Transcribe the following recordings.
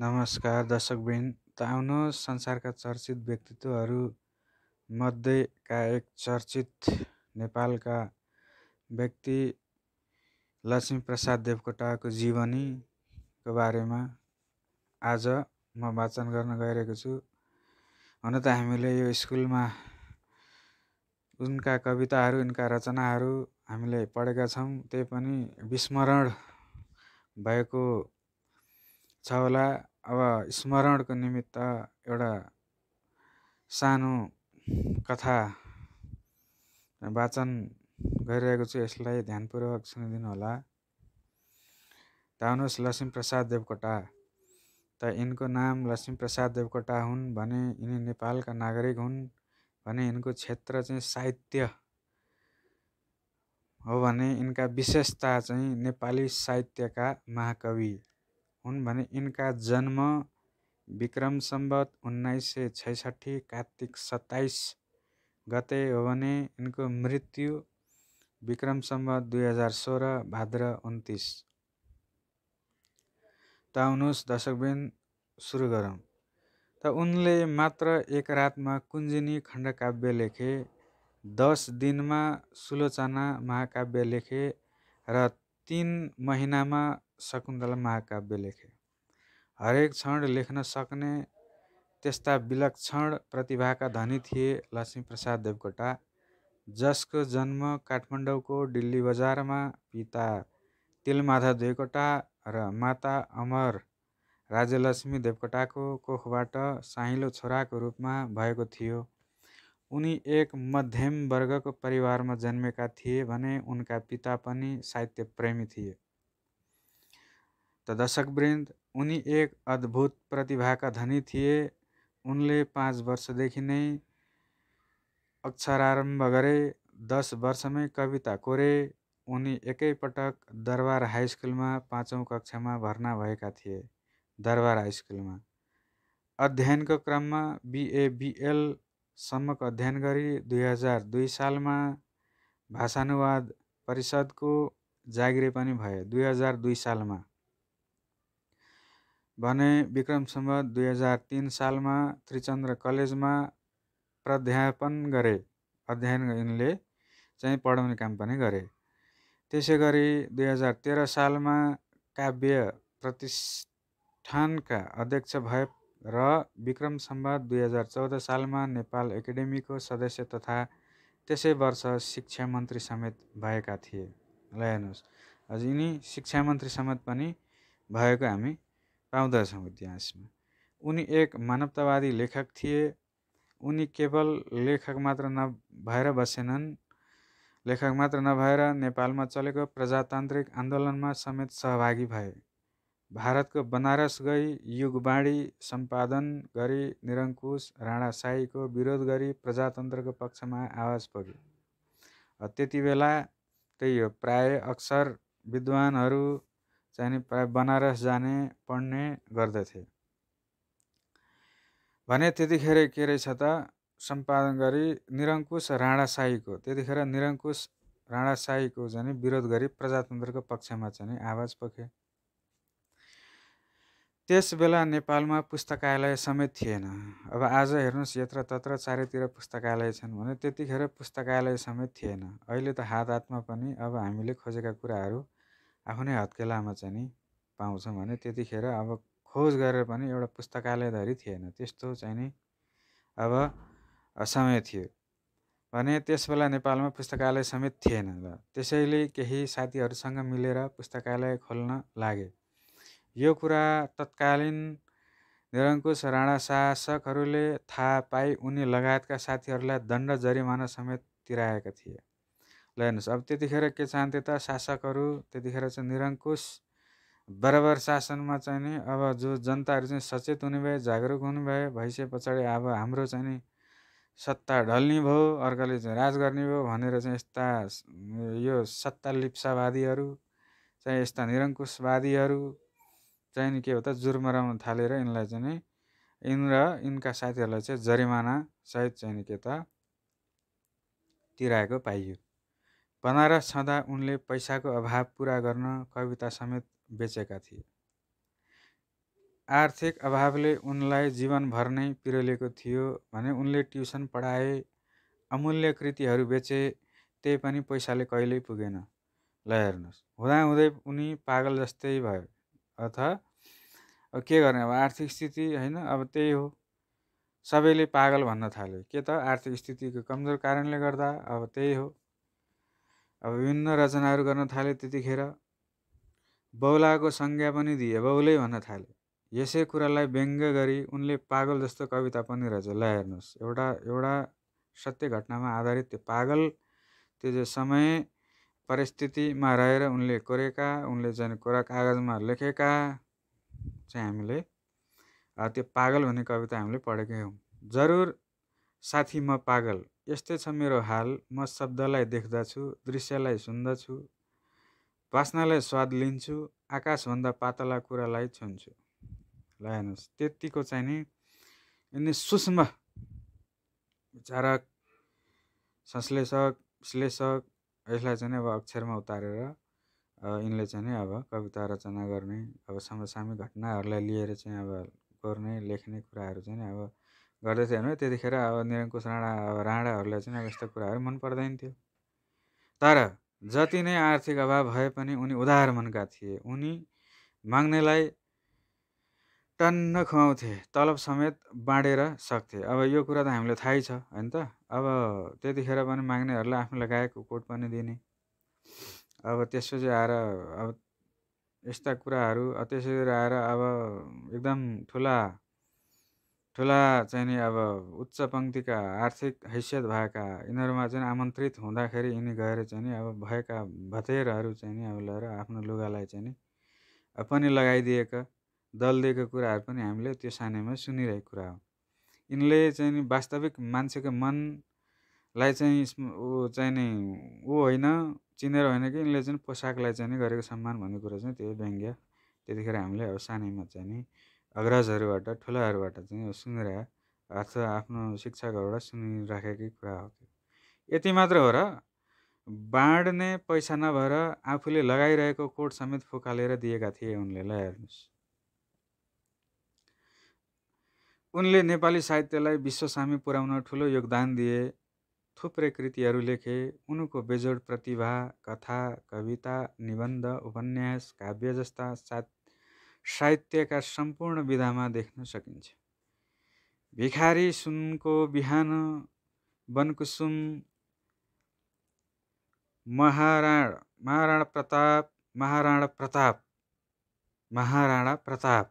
नमस्कार दर्शकबिन आउनुहोस् संसारका चर्चित मध्येका एक चर्चित नेपालका व्यक्ति लक्ष्मीप्रसाद देवकोटाको जीवनीको बारेमा आज म वाचन गर्न गइरहेको छु हुन त हामीले यो स्कुलमा उनका कविताहरू उनका रचनाहरू हामीले पढेका छौँ त्यही पनि विस्मरण भएको छ होला अब स्मरणको निमित्त एउटा सानो कथा वाचन गरिरहेको छु यसलाई ध्यानपूर्वक सुनिदिनु होला सुनिदिनुहोला आउनुहोस् लक्ष्मीप्रसाद देवकोटा त यिनको नाम लक्ष्मीप्रसाद देवकोटा हुन् भने यिनी नेपालका नागरिक हुन् भने यिनको क्षेत्र चाहिँ साहित्य हो भने यिनका विशेषता चाहिँ नेपाली साहित्यका महाकवि हुन् भने यिनका जन्म विक्रम सम्बत उन्नाइस सय छैसठी कार्तिक सत्ताइस गते हो भने यिनको मृत्यु विक्रम सम्बत दुई हजार सोह्र भाद्र उन्तिस त आउनुहोस् दर्शकबिन सुरु गरौँ त उनले मात्र एक रातमा कुञ्जिनी खण्डकाव्य लेखे दस दिनमा सुलोचना महाकाव्य लेखे र तिन महिनामा शकुन्तला महाकाव्य लेखे हरेक क्षण लेख्न सक्ने त्यस्ता विलक्षण प्रतिभाका धनी थिए लक्ष्मीप्रसाद देवकोटा जसको जन्म काठमाडौँको दिल्ली बजारमा पिता तिलमाधव देवकोटा र माता अमर राजलक्ष्मी देवकोटाको कोखबाट साहिलो छोराको रूपमा भएको थियो उनी एक मध्यम वर्गको परिवारमा जन्मेका थिए भने उनका पिता पनि साहित्य प्रेमी थिए त दर्शकवृन्द उनी एक अद्भुत प्रतिभाका धनी थिए उनले पाँच वर्षदेखि नै अक्षरारम्भ गरे दस वर्षमै कविता कोरे उनी एकैपटक दरबार हाई स्कुलमा पाँचौँ कक्षामा भर्ना भएका थिए दरबार हाई स्कुलमा अध्ययनको क्रममा बिए बिएल सम्मको अध्ययन गरी दुई हजार दुई सालमा भाषानुवाद परिषदको जागिरे पनि भए दुई हजार दुई सालमा भने विक्रम सम्बत दुई हजार तिन सालमा त्रिचन्द्र कलेजमा प्राध्यापन गरे अध्ययन यिनले चाहिँ पढाउने काम पनि गरे त्यसै गरी दुई हजार तेह्र सालमा काव्य प्रतिष्ठानका अध्यक्ष भए र विक्रम सम्बत दुई हजार चौध सालमा नेपाल एकाडेमीको सदस्य तथा त्यसै वर्ष शिक्षा मन्त्री समेत भएका थिए ल हेर्नुहोस् हजुर यिनी शिक्षा मन्त्री समेत पनि भएको हामी पाउँदछौँ इतिहासमा उनी एक मानवतावादी लेखक थिए उनी केवल लेखक मात्र नभएर बसेनन् लेखक मात्र नभएर नेपालमा चलेको प्रजातान्त्रिक आन्दोलनमा समेत सहभागी भए भारतको बनारस गई युगवाणी सम्पादन गरी निरङ्कुश राणाशाहीको विरोध गरी प्रजातन्त्रको पक्षमा आवाज पुग्यो त्यति बेला त्यही हो प्राय अक्सर विद्वानहरू चाहिँ प्राय बनारस जाने पढ्ने गर्दथे भने त्यतिखेर के रहेछ त सम्पादन गरी निरङ्कुश राणाशाहीको त्यतिखेर निरङ्कुश राणाशाहीको चाहिँ विरोध गरी प्रजातन्त्रको पक्षमा चाहिँ आवाज पखे त्यस बेला नेपालमा पुस्तकालय समेत थिएन अब आज हेर्नुहोस् यत्र तत्र चारैतिर पुस्तकालय छन् भने त्यतिखेर पुस्तकालय समेत थिएन अहिले त हात हातमा पनि अब हामीले खोजेका कुराहरू आफ्नै हत्केलामा चाहिँ नि पाउँछौँ भने त्यतिखेर अब खोज गरेर पनि एउटा पुस्तकालयधरि थिएन त्यस्तो चाहिँ नि अब समय थियो भने त्यस बेला नेपालमा पुस्तकालय समेत थिएन र त्यसैले केही साथीहरूसँग मिलेर पुस्तकालय खोल्न लागे यो कुरा तत्कालीन निरङ्कुश राणा शासकहरूले थाहा पाई उनी लगायतका साथीहरूलाई दण्ड जरिमाना समेत तिराएका थिए ल हेर्नुहोस् अब त्यतिखेर के चाहन्थे त शासकहरू त्यतिखेर चाहिँ निरङ्कुश बराबर शासनमा चाहिँ नि अब जो जनताहरू चाहिँ सचेत हुने भए जागरुक भए भइसके पछाडि अब हाम्रो चाहिँ नि सत्ता ढल्ने भयो अर्काले चाहिँ राज गर्ने भयो भनेर चाहिँ यस्ता यो सत्ता लिप्सावादीहरू चाहिँ यस्ता निरङ्कुशवादीहरू चाहिँ नि के हो त जुर्मराउन थालेर यिनलाई चाहिँ नि यिन र यिनका साथीहरूलाई चाहिँ जरिमाना सहित चाहिँ नि के त तिराएको पाइयो बनारस छँदा उनले पैसाको अभाव पुरा गर्न कविता समेत बेचेका थिए आर्थिक अभावले उनलाई जीवनभर नै पिरोलेको थियो भने उनले ट्युसन पढाए अमूल्य कृतिहरू बेचे त्यही पनि पैसाले कहिल्यै पुगेन ल हेर्नुहोस् हुँदाहुँदै उनी पागल जस्तै भयो अथवा के गर्ने अब आर्थिक स्थिति होइन अब त्यही हो सबैले पागल भन्न थाल्यो के त आर्थिक स्थितिको कमजोर कारणले गर्दा अब त्यही हो अब विभिन्न रचनाहरू गर्न थाले त्यतिखेर बौलाको संज्ञा पनि दिए बौलै भन्न थाले यसै कुरालाई व्यङ्ग गरी उनले पागल जस्तो कविता पनि रहेछ ल हेर्नुहोस् एउटा एउटा सत्य घटनामा आधारित त्यो पागल त्यो जो समय परिस्थितिमा रहेर उनले कोरेका उनले चाहिँ कुरा कागजमा लेखेका चाहिँ हामीले त्यो पागल भन्ने कविता हामीले पढेकै हौँ जरुर साथी म पागल यस्तै छ मेरो हाल म शब्दलाई देख्दछु दृश्यलाई सुन्दछु बास्नालाई स्वाद लिन्छु आकाशभन्दा पातला कुरालाई छुन्छु ल हेर्नुहोस् त्यतिको चाहिँ नि सूक्ष्म विचारक संश्लेषक विश्लेषक यसलाई चाहिँ अब अक्षरमा उतारेर यिनले चाहिँ नि अब कविता रचना गर्ने अब समसामयिक घटनाहरूलाई लिएर चाहिँ अब गर्ने लेख्ने कुराहरू चाहिँ अब गर्दै थियो भने त्यतिखेर अब निरङ्कुश राणा राणाहरूलाई चाहिँ अब यस्तो कुराहरू मन पर्दैन थियो तर जति नै आर्थिक अभाव भए पनि उनी उदार मनका थिए उनी माग्नेलाई टन्न खुवाउँथे तलब समेत बाँडेर सक्थे अब यो कुरा त हामीलाई थाहै छ होइन त अब त्यतिखेर पनि माग्नेहरूलाई आफ्नो लगाएको कोट पनि दिने अब त्यसपछि आएर अब यस्ता कुराहरू त्यसरी आएर अब एकदम ठुला ठुला चाहिँ नि अब उच्च पङ्क्तिका आर्थिक हैसियत भएका यिनीहरूमा चाहिँ आमन्त्रित हुँदाखेरि यिनी गएर चाहिँ नि अब भएका भतेरहरू चाहिँ नि अब लिएर आफ्नो लुगालाई चाहिँ नि पनि लगाइदिएका दल दिएको कुराहरू पनि हामीले त्यो सानैमा सुनिरहेको कुरा हो यिनले चाहिँ नि वास्तविक मान्छेको मनलाई चाहिँ ऊ चाहिँ नि ऊ होइन चिनेर होइन कि यिनले चाहिँ पोसाकलाई चाहिँ नि गरेको सम्मान भन्ने कुरा चाहिँ त्यही व्यङ्ग्य त्यतिखेर हामीले अब सानैमा चाहिँ नि अग्रजहरूबाट ठुलाहरूबाट चाहिँ सुनिरहेको अथवा आफ्नो शिक्षकहरूबाट सुनिराखेकै कुरा हो यति मात्र हो र बाँड्ने पैसा नभएर आफूले लगाइरहेको कोट समेत फुकालेर दिएका थिए उनले ल हेर्नुहोस् उनले नेपाली साहित्यलाई विश्वसामी पुर्याउन ठुलो योगदान दिए थुप्रै कृतिहरू लेखे उनको बेजोड प्रतिभा कथा कविता निबन्ध उपन्यास काव्य जस्ता सा साहित्यका सम्पूर्ण विधामा देख्न सकिन्छ भिखारी सुनको बिहान वनकुसुम महाराण महाराणा प्रताप महाराणा प्रताप महाराणा प्रताप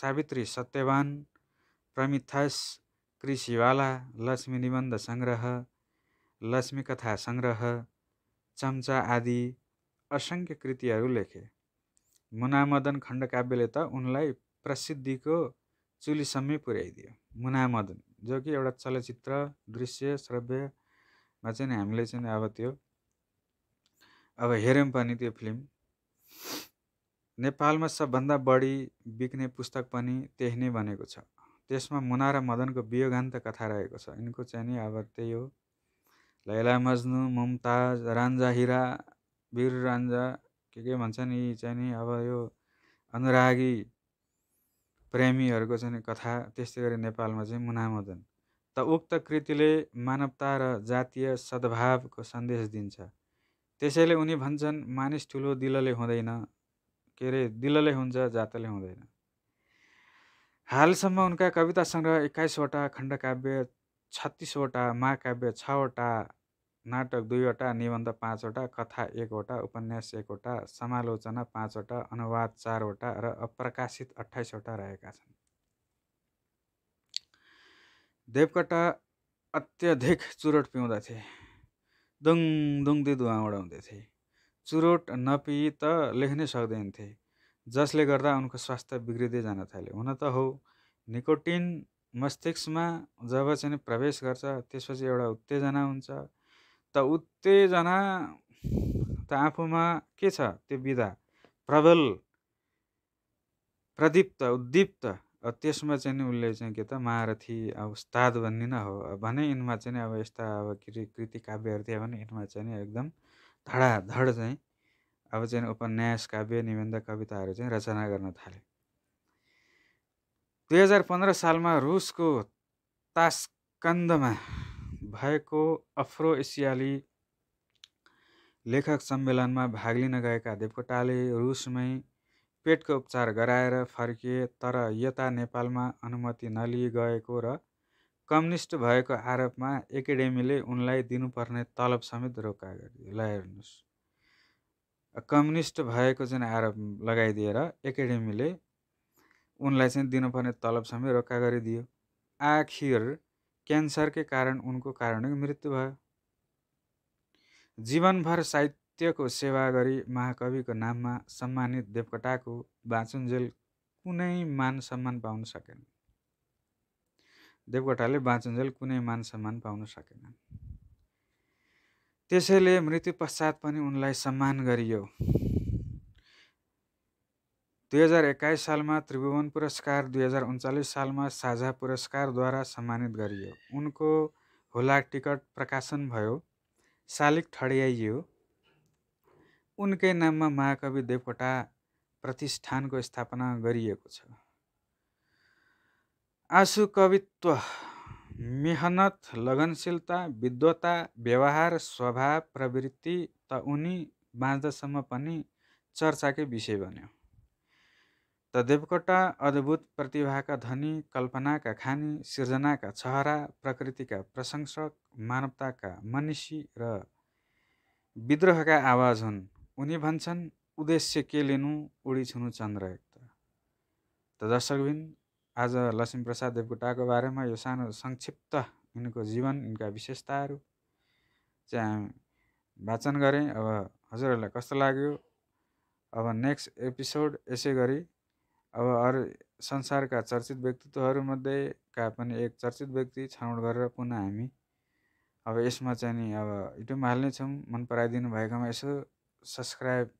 सावित्री सत्यवान प्रमिथास कृषिवाला लक्ष्मी निबन्ध सङ्ग्रह कथा सङ्ग्रह चम्चा आदि असङ्ख्य कृतिहरू लेखे मुनामदन खण्डकाव्यले त उनलाई प्रसिद्धिको चुलीसम्मै पुर्याइदियो मुनामदन जो कि एउटा चलचित्र दृश्य श्रव्यमा चाहिँ हामीले चाहिँ अब त्यो अब हेऱ्यौँ पनि त्यो फिल्म नेपालमा सबभन्दा बढी बिक्ने पुस्तक पनि त्यही नै बनेको छ त्यसमा मुना र मदनको वियोगान्त कथा रहेको छ यिनको चाहिँ नि अब त्यही हो लैला मजनु मुमताज रान्जा हिरा वीर रान्जा के के भन्छन् यी चाहिँ नि अब यो अनुरागी प्रेमीहरूको चाहिँ कथा त्यस्तै गरी नेपालमा चाहिँ मुनामदन त उक्त कृतिले मानवता र जातीय सद्भावको सन्देश दिन्छ त्यसैले उनी भन्छन् मानिस ठुलो दिलले हुँदैन के अरे दिलले हुन्छ जातले हुँदैन हालसम्म उनका कविता सङ्ग्रह एक्काइसवटा खण्डकाव्य छत्तिसवटा महाकाव्य छवटा नाटक दुईवटा निबन्ध पाँचवटा कथा एकवटा उपन्यास एकवटा समालोचना पाँचवटा अनुवाद चारवटा र अप्रकाशित अठाइसवटा रहेका छन् देवकटा अत्यधिक चुरोट पिउँदथे दुङ दुङदी धुवा उडाउँदै थिए चुरोट नपिई त लेख्नै सक्दैनथे जसले गर्दा उनको स्वास्थ्य बिग्रिँदै जान थाल्यो हुन त हो निकोटिन मस्तिष्कमा जब चाहिँ प्रवेश गर्छ त्यसपछि एउटा उत्तेजना हुन्छ त उत्तेजना त आफूमा के छ त्यो विधा प्रबल प्रदीप्त उद्दीप्त त्यसमा चाहिँ नि उसले चाहिँ के त महारथी अब उस्ताद भन्ने नै हो भने यिनमा चाहिँ अब यस्ता अब कृति कृति काव्यहरू थियो भने यिनमा चाहिँ एकदम धडाधड चाहिँ अब चाहिँ उपन्यास काव्य निबन्ध कविताहरू चाहिँ रचना गर्न थाले दुई हजार पन्ध्र सालमा रुसको तास्कन्दमा भएको अफ्रो एसियाली लेखक सम्मेलनमा भाग लिन गएका देवकोटाले रुसमै पेटको उपचार गराएर फर्किए तर यता नेपालमा अनुमति नलिई गएको र कम्युनिस्ट भएको आरोपमा एकाडेमीले उनलाई दिनुपर्ने तलब समेत रोका गरिदियो ल हेर्नुहोस् कम्युनिस्ट भएको चाहिँ आरोप लगाइदिएर एकाडेमीले उनलाई चाहिँ दिनुपर्ने तलब समेत रोक्का गरिदियो आखिर क्यान्सरकै कारण उनको कारणले मृत्यु भयो जीवनभर साहित्यको सेवा गरी महाकविको नाममा सम्मानित देवकोटाको बाँचुन्जेल कुनै मान सम्मान पाउन सकेन देवकोटाले बाँचुन्जेल कुनै मान सम्मान पाउन सकेनन् त्यसैले पश्चात पनि उनलाई सम्मान गरियो दुई हजार एक्काइस सालमा त्रिभुवन पुरस्कार दुई हजार उन्चालिस सालमा साझा पुरस्कारद्वारा सम्मानित गरियो उनको होला टिकट प्रकाशन भयो शालिक ठडियाइयो उनकै नाममा महाकवि देवकोटा प्रतिष्ठानको स्थापना गरिएको छ आँसु कवित्व मेहनत लगनशीलता विद्वता व्यवहार स्वभाव प्रवृत्ति त उनी बाँच्दासम्म पनि चर्चाकै विषय बन्यो त देवकोटा अद्भुत प्रतिभाका धनी कल्पनाका खानी सिर्जनाका छहरा प्रकृतिका प्रशंसक मानवताका मनिषी र विद्रोहका आवाज हुन् उनी भन्छन् उद्देश्य के लिनु उडी छुनु चन्द्र त दर्शकबिन आज लक्ष्मीप्रसाद देवकोटाको बारेमा यो सानो संक्षिप्त यिनको जीवन यिनका विशेषताहरू चाहिँ वाचन गरेँ अब हजुरहरूलाई कस्तो लाग्यो अब नेक्स्ट एपिसोड यसै गरी अब अरू संसारका चर्चित व्यक्तित्वहरूमध्येका पनि एक चर्चित व्यक्ति छनौट गरेर पुनः हामी अब यसमा चाहिँ नि अब युट्युबमा हाल्नेछौँ मन पराइदिनु भएकोमा यसो सब्सक्राइब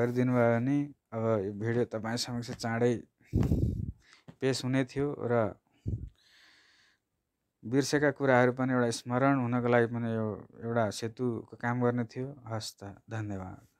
गरिदिनु भयो भने अब यो भिडियो तपाईँ समक्ष चाँडै पेस हुने थियो र बिर्सेका कुराहरू पनि एउटा स्मरण हुनको लागि पनि यो एउटा सेतुको काम गर्ने थियो हस् त धन्यवाद